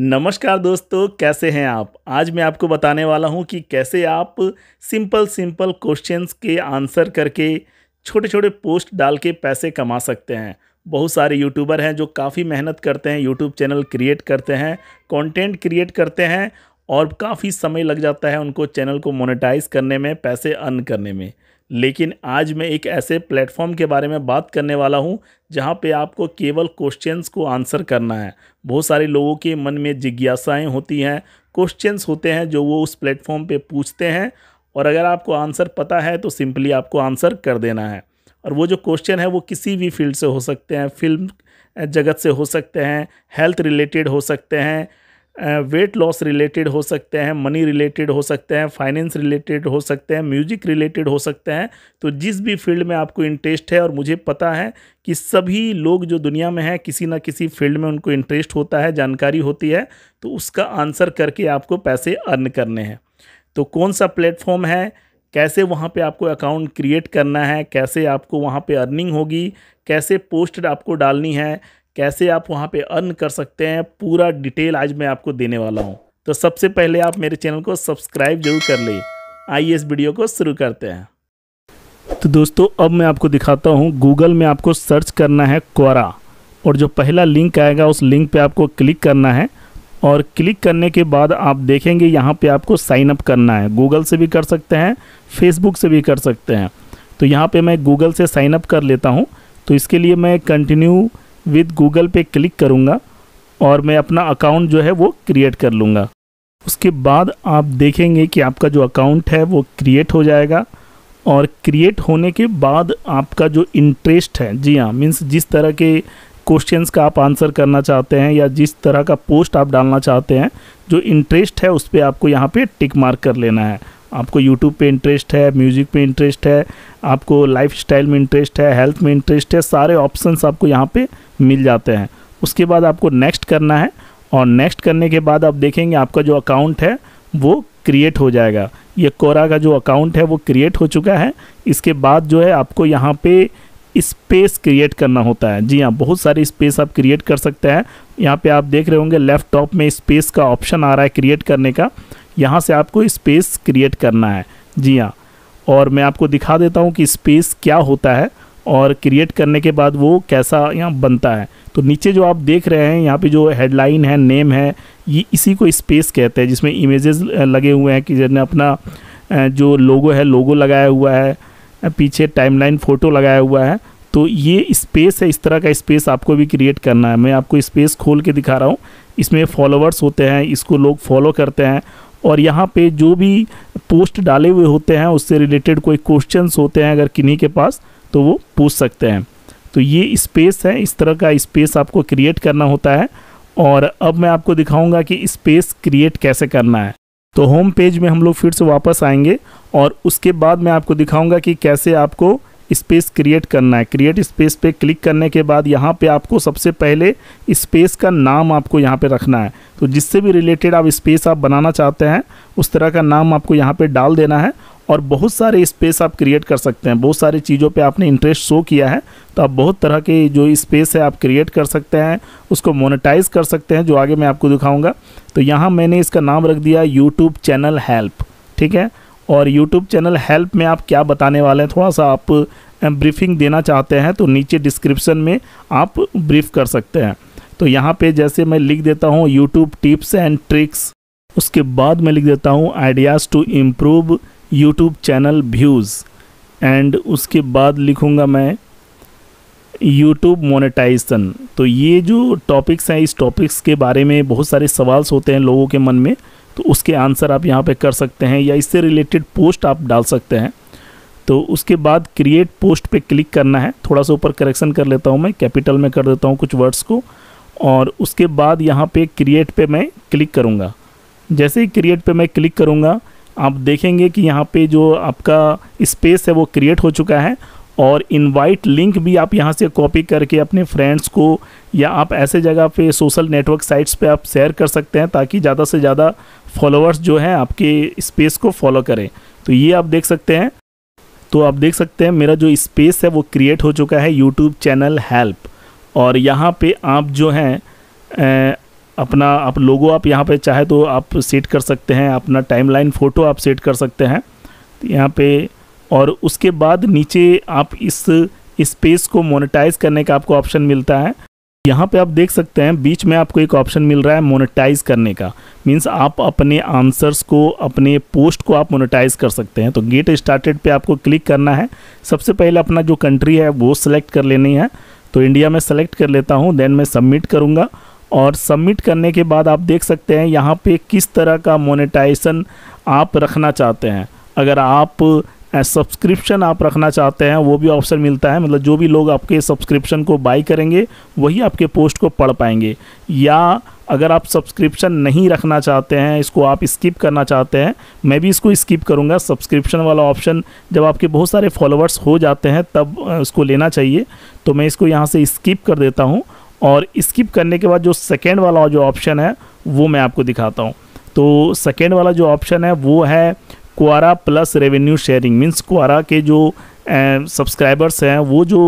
नमस्कार दोस्तों कैसे हैं आप आज मैं आपको बताने वाला हूं कि कैसे आप सिंपल सिंपल क्वेश्चंस के आंसर करके छोटे छोटे पोस्ट डाल के पैसे कमा सकते हैं बहुत सारे यूट्यूबर हैं जो काफ़ी मेहनत करते हैं यूट्यूब चैनल क्रिएट करते हैं कंटेंट क्रिएट करते हैं और काफ़ी समय लग जाता है उनको चैनल को मोनेटाइज करने में पैसे अर्न करने में लेकिन आज मैं एक ऐसे प्लेटफॉर्म के बारे में बात करने वाला हूं जहां पे आपको केवल क्वेश्चंस को आंसर करना है बहुत सारे लोगों के मन में जिज्ञासाएं होती हैं क्वेश्चंस होते हैं जो वो उस प्लेटफॉर्म पे पूछते हैं और अगर आपको आंसर पता है तो सिंपली आपको आंसर कर देना है और वो जो क्वेश्चन है वो किसी भी फील्ड से हो सकते हैं फिल्म जगत से हो सकते हैं हेल्थ रिलेटेड हो सकते हैं वेट लॉस रिलेटेड हो सकते हैं मनी रिलेटेड हो सकते हैं फाइनेंस रिलेटेड हो सकते हैं म्यूजिक रिलेटेड हो सकते हैं तो जिस भी फील्ड में आपको इंटरेस्ट है और मुझे पता है कि सभी लोग जो दुनिया में हैं किसी ना किसी फील्ड में उनको इंटरेस्ट होता है जानकारी होती है तो उसका आंसर करके आपको पैसे अर्न करने हैं तो कौन सा प्लेटफॉर्म है कैसे वहाँ पे आपको अकाउंट क्रिएट करना है कैसे आपको वहाँ पे अर्निंग होगी कैसे पोस्ट आपको डालनी है कैसे आप वहाँ पे अर्न कर सकते हैं पूरा डिटेल आज मैं आपको देने वाला हूँ तो सबसे पहले आप मेरे चैनल को सब्सक्राइब जरूर कर ले आइए इस वीडियो को शुरू करते हैं तो दोस्तों अब मैं आपको दिखाता हूँ गूगल में आपको सर्च करना है क्वारा और जो पहला लिंक आएगा उस लिंक पे आपको क्लिक करना है और क्लिक करने के बाद आप देखेंगे यहाँ पे आपको साइन अप करना है गूगल से भी कर सकते हैं फेसबुक से भी कर सकते हैं तो यहाँ पे मैं गूगल से साइन अप कर लेता हूँ तो इसके लिए मैं कंटिन्यू विद गूगल पे क्लिक करूँगा और मैं अपना अकाउंट जो है वो क्रिएट कर लूँगा उसके बाद आप देखेंगे कि आपका जो अकाउंट है वो क्रिएट हो जाएगा और क्रिएट होने के बाद आपका जो इंटरेस्ट है जी हाँ मीन्स जिस तरह के क्वेश्चंस का आप आंसर करना चाहते हैं या जिस तरह का पोस्ट आप डालना चाहते हैं जो इंटरेस्ट है उस पर आपको यहाँ पे टिक मार्क कर लेना है आपको यूट्यूब पे इंटरेस्ट है म्यूज़िक पे इंटरेस्ट है आपको लाइफ में इंटरेस्ट है हेल्थ में इंटरेस्ट है सारे ऑप्शन आपको यहाँ पर मिल जाते हैं उसके बाद आपको नेक्स्ट करना है और नेक्स्ट करने के बाद आप देखेंगे आपका जो अकाउंट है वो क्रिएट हो जाएगा ये कोरा का जो अकाउंट है वो क्रिएट हो चुका है इसके बाद जो है आपको यहाँ पे स्पेस क्रिएट करना होता है जी हाँ बहुत सारे स्पेस आप क्रिएट कर सकते हैं यहाँ पे आप देख रहे होंगे लेफ्ट टॉप में स्पेस का ऑप्शन आ रहा है क्रिएट करने का यहाँ से आपको स्पेस क्रिएट करना है जी हाँ और मैं आपको दिखा देता हूँ कि स्पेस क्या होता है और क्रिएट करने के बाद वो कैसा यहाँ बनता है तो नीचे जो आप देख रहे हैं यहाँ पे जो हेडलाइन है नेम है ये इसी को स्पेस कहते हैं जिसमें इमेजेस लगे हुए हैं कि जिन्हें अपना जो लोगो है लोगो लगाया हुआ है पीछे टाइमलाइन फ़ोटो लगाया हुआ है तो ये स्पेस है इस तरह का स्पेस आपको भी क्रिएट करना है मैं आपको स्पेस खोल के दिखा रहा हूँ इसमें फॉलोवर्स होते हैं इसको लोग फॉलो करते हैं और यहाँ पे जो भी पोस्ट डाले हुए होते हैं उससे रिलेटेड कोई क्वेश्चंस होते हैं अगर किन्हीं के पास तो वो पूछ सकते हैं तो ये स्पेस है इस तरह का स्पेस आपको क्रिएट करना होता है और अब मैं आपको दिखाऊंगा कि स्पेस क्रिएट कैसे करना है तो होम पेज में हम लोग फिर से वापस आएंगे और उसके बाद मैं आपको दिखाऊंगा कि कैसे आपको स्पेस क्रिएट करना है क्रिएट स्पेस पे क्लिक करने के बाद यहाँ पे आपको सबसे पहले स्पेस का नाम आपको यहाँ पे रखना है तो जिससे भी रिलेटेड आप स्पेस आप बनाना चाहते हैं उस तरह का नाम आपको यहाँ पे डाल देना है और बहुत सारे स्पेस आप क्रिएट कर सकते हैं बहुत सारी चीज़ों पे आपने इंटरेस्ट शो किया है तो आप बहुत तरह के जो स्पेस है आप क्रिएट कर सकते हैं उसको मोनेटाइज कर सकते हैं जो आगे मैं आपको दिखाऊँगा तो यहाँ मैंने इसका नाम रख दिया यूट्यूब चैनल हेल्प ठीक है और यूट्यूब चैनल हेल्प में आप क्या बताने वाले हैं थोड़ा सा आप ब्रीफिंग देना चाहते हैं तो नीचे डिस्क्रिप्शन में आप ब्रीफ कर सकते हैं तो यहाँ पे जैसे मैं लिख देता हूँ यूट्यूब टिप्स एंड ट्रिक्स उसके बाद मैं लिख देता हूँ ideas to improve YouTube channel views and उसके बाद लिखूँगा मैं YouTube मोनेटाइजेशन तो ये जो टॉपिक्स हैं इस टॉपिक्स के बारे में बहुत सारे सवाल्स होते हैं लोगों के मन में तो उसके आंसर आप यहाँ पे कर सकते हैं या इससे रिलेटेड पोस्ट आप डाल सकते हैं तो उसके बाद क्रिएट पोस्ट पे क्लिक करना है थोड़ा सा ऊपर करेक्शन कर लेता हूँ मैं कैपिटल में कर देता हूँ कुछ वर्ड्स को और उसके बाद यहाँ पे क्रिएट पे मैं क्लिक करूँगा जैसे ही क्रिएट पे मैं क्लिक करूँगा आप देखेंगे कि यहाँ पे जो आपका स्पेस है वो क्रिएट हो चुका है और इनवाइट लिंक भी आप यहाँ से कॉपी करके अपने फ्रेंड्स को या आप ऐसे जगह पे सोशल नेटवर्क साइट्स पे आप शेयर कर सकते हैं ताकि ज़्यादा से ज़्यादा फॉलोअर्स जो हैं आपके स्पेस को फॉलो करें तो ये आप देख सकते हैं तो आप देख सकते हैं मेरा जो स्पेस है वो क्रिएट हो चुका है यूट्यूब चैनल हेल्प और यहाँ पे आप जो हैं अपना आप लोगो आप यहाँ पे चाहे तो आप सेट कर सकते हैं अपना टाइमलाइन फ़ोटो आप सेट कर सकते हैं तो यहाँ पे और उसके बाद नीचे आप इस स्पेस को मोनेटाइज करने का आपको ऑप्शन मिलता है यहाँ पे आप देख सकते हैं बीच में आपको एक ऑप्शन मिल रहा है मोनेटाइज करने का मीन्स आप अपने आंसर्स को अपने पोस्ट को आप मोनेटाइज कर सकते हैं तो गेट स्टार्टेड पे आपको क्लिक करना है सबसे पहले अपना जो कंट्री है वो सेलेक्ट कर लेनी है तो इंडिया में सेलेक्ट कर लेता हूँ देन मैं सबमिट करूँगा और सबमिट करने के बाद आप देख सकते हैं यहाँ पर किस तरह का मोनिटाइजेशन आप रखना चाहते हैं अगर आप सब्सक्रिप्शन आप रखना चाहते हैं वो भी ऑप्शन मिलता है मतलब जो भी लोग आपके सब्सक्रिप्शन को बाई करेंगे वही आपके पोस्ट को पढ़ पाएंगे या अगर आप सब्सक्रिप्शन नहीं रखना चाहते हैं इसको आप स्किप करना चाहते हैं मैं भी इसको स्किप करूंगा सब्सक्रिप्शन वाला ऑप्शन जब आपके बहुत सारे फॉलोअर्स हो जाते हैं तब उसको लेना चाहिए तो मैं इसको यहाँ से स्किप कर देता हूँ और स्किप करने के बाद जो सेकेंड वाला जो ऑप्शन है वो मैं आपको दिखाता हूँ तो सेकेंड वाला जो ऑप्शन है वो है Quora plus revenue sharing means Quora के जो सब्सक्राइबर्स eh, हैं वो जो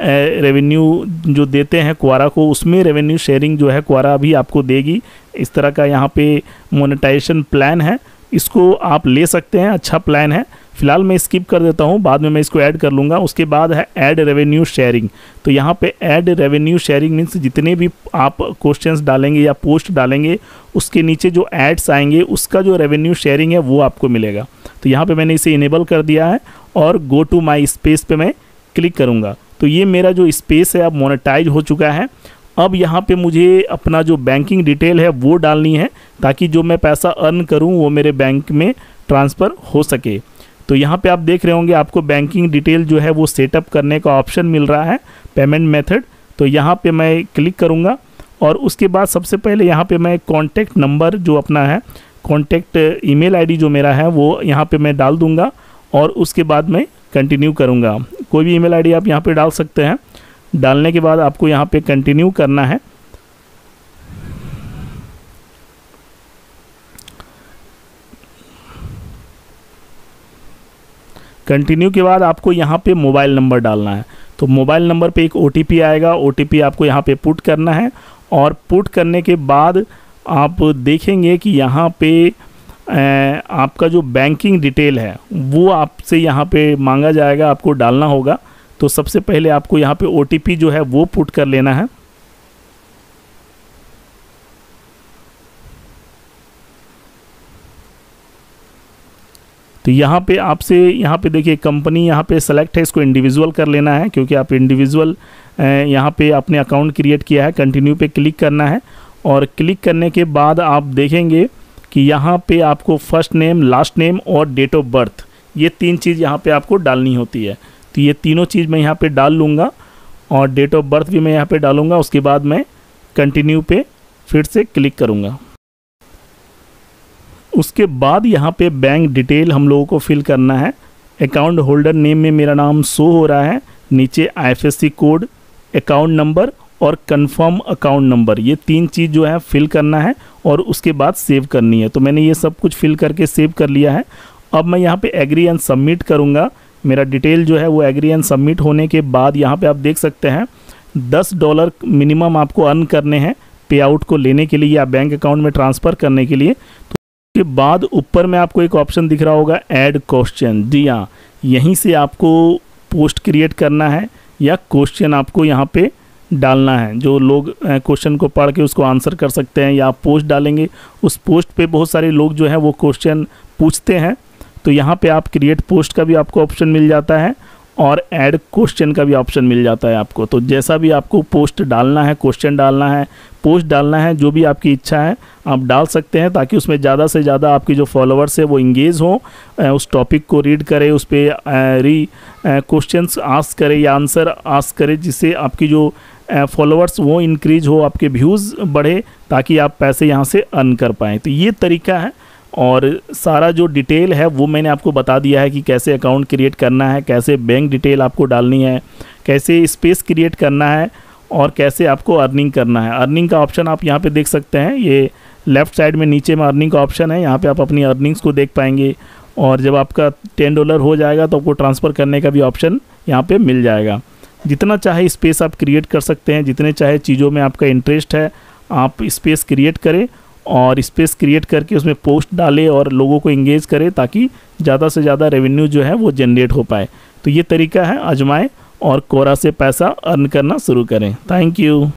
रेवेन्यू eh, जो देते हैं क्वारा को उसमें रेवेन्यू शेयरिंग जो है क्वारा भी आपको देगी इस तरह का यहाँ पे मोनेटाइजेशन प्लान है इसको आप ले सकते हैं अच्छा प्लान है फिलहाल मैं स्किप कर देता हूँ बाद में मैं इसको ऐड कर लूँगा उसके बाद है ऐड रेवेन्यू शेयरिंग तो यहाँ पे ऐड रेवेन्यू शेयरिंग मीन्स जितने भी आप क्वेश्चंस डालेंगे या पोस्ट डालेंगे उसके नीचे जो एड्स आएंगे उसका जो रेवेन्यू शेयरिंग है वो आपको मिलेगा तो यहाँ पर मैंने इसे इनेबल कर दिया है और गो टू माई स्पेस पर मैं क्लिक करूँगा तो ये मेरा जो स्पेस है अब मोनिटाइज हो चुका है अब यहाँ पे मुझे अपना जो बैंकिंग डिटेल है वो डालनी है ताकि जो मैं पैसा अर्न करूँ वो मेरे बैंक में ट्रांसफ़र हो सके तो यहाँ पे आप देख रहे होंगे आपको बैंकिंग डिटेल जो है वो सेटअप करने का ऑप्शन मिल रहा है पेमेंट मेथड तो यहाँ पे मैं क्लिक करूँगा और उसके बाद सबसे पहले यहाँ पे मैं कॉन्टैक्ट नंबर जो अपना है कॉन्टैक्ट ईमेल आईडी जो मेरा है वो यहाँ पे मैं डाल दूँगा और उसके बाद मैं कंटिन्यू करूँगा कोई भी ई आईडी आप यहाँ पर डाल सकते हैं डालने के बाद आपको यहाँ पर कंटिन्यू करना है कंटिन्यू के बाद आपको यहाँ पे मोबाइल नंबर डालना है तो मोबाइल नंबर पे एक ओ आएगा ओ आपको यहाँ पे पुट करना है और पुट करने के बाद आप देखेंगे कि यहाँ पे आपका जो बैंकिंग डिटेल है वो आपसे यहाँ पे मांगा जाएगा आपको डालना होगा तो सबसे पहले आपको यहाँ पे ओ जो है वो पुट कर लेना है तो यहाँ पे आपसे यहाँ पे देखिए कंपनी यहाँ पे सेलेक्ट है इसको इंडिविजुअल कर लेना है क्योंकि आप इंडिविजुअल यहाँ पे आपने अकाउंट क्रिएट किया है कंटिन्यू पे क्लिक करना है और क्लिक करने के बाद आप देखेंगे कि यहाँ पे आपको फर्स्ट नेम लास्ट नेम और डेट ऑफ बर्थ ये तीन चीज़ यहाँ पर आपको डालनी होती है तो ये तीनों चीज़ मैं यहाँ पर डाल लूँगा और डेट ऑफ बर्थ भी मैं यहाँ पर डालूँगा उसके बाद मैं कंटिन्यू पे फिर से क्लिक करूँगा उसके बाद यहाँ पे बैंक डिटेल हम लोगों को फिल करना है अकाउंट होल्डर नेम में मेरा नाम शो हो रहा है नीचे आईएफएससी कोड अकाउंट नंबर और कंफर्म अकाउंट नंबर ये तीन चीज़ जो है फिल करना है और उसके बाद सेव करनी है तो मैंने ये सब कुछ फिल करके सेव कर लिया है अब मैं यहाँ पे एग्री एंड सबमिट करूँगा मेरा डिटेल जो है वो एग्री एंड सबमिट होने के बाद यहाँ पे आप देख सकते हैं दस डॉलर मिनिमम आपको अर्न करने हैं पे आउट को लेने के लिए या बैंक अकाउंट में ट्रांसफ़र करने के लिए के बाद ऊपर में आपको एक ऑप्शन दिख रहा होगा ऐड क्वेश्चन जी हाँ यहीं से आपको पोस्ट क्रिएट करना है या क्वेश्चन आपको यहाँ पे डालना है जो लोग क्वेश्चन को पढ़ के उसको आंसर कर सकते हैं या आप पोस्ट डालेंगे उस पोस्ट पे बहुत सारे लोग जो हैं वो क्वेश्चन पूछते हैं तो यहाँ पे आप क्रिएट पोस्ट का भी आपको ऑप्शन मिल जाता है और ऐड क्वेश्चन का भी ऑप्शन मिल जाता है आपको तो जैसा भी आपको पोस्ट डालना है क्वेश्चन डालना है पोस्ट डालना है जो भी आपकी इच्छा है आप डाल सकते हैं ताकि उसमें ज़्यादा से ज़्यादा आपके जो फॉलोअर्स है वो इंगेज हों उस टॉपिक को रीड करें उस पर री क्वेश्चन आस्क करें या आंसर आस्क करें जिससे आपकी जो फॉलोअर्स वो इंक्रीज हो आपके व्यूज़ बढ़े ताकि आप पैसे यहाँ से अर्न कर पाएँ तो ये तरीका है और सारा जो डिटेल है वो मैंने आपको बता दिया है कि कैसे अकाउंट क्रिएट करना है कैसे बैंक डिटेल आपको डालनी है कैसे स्पेस क्रिएट करना है और कैसे आपको अर्निंग करना है अर्निंग का ऑप्शन आप यहाँ पे देख सकते हैं ये लेफ़्ट साइड में नीचे में अर्निंग का ऑप्शन है यहाँ पे आप अपनी अर्निंग्स को देख पाएंगे और जब आपका टेन डॉलर हो जाएगा तो आपको ट्रांसफ़र करने का भी ऑप्शन यहाँ पे मिल जाएगा जितना चाहे स्पेस आप क्रिएट कर सकते हैं जितने चाहे चीज़ों में आपका इंटरेस्ट है आप स्पेस क्रिएट करें और स्पेस क्रिएट करके उसमें पोस्ट डाले और लोगों को इंगेज करें ताकि ज़्यादा से ज़्यादा रेवेन्यू जो है वो जनरेट हो पाए तो ये तरीका है आजमाएँ और कोरा से पैसा अर्न करना शुरू करें थैंक यू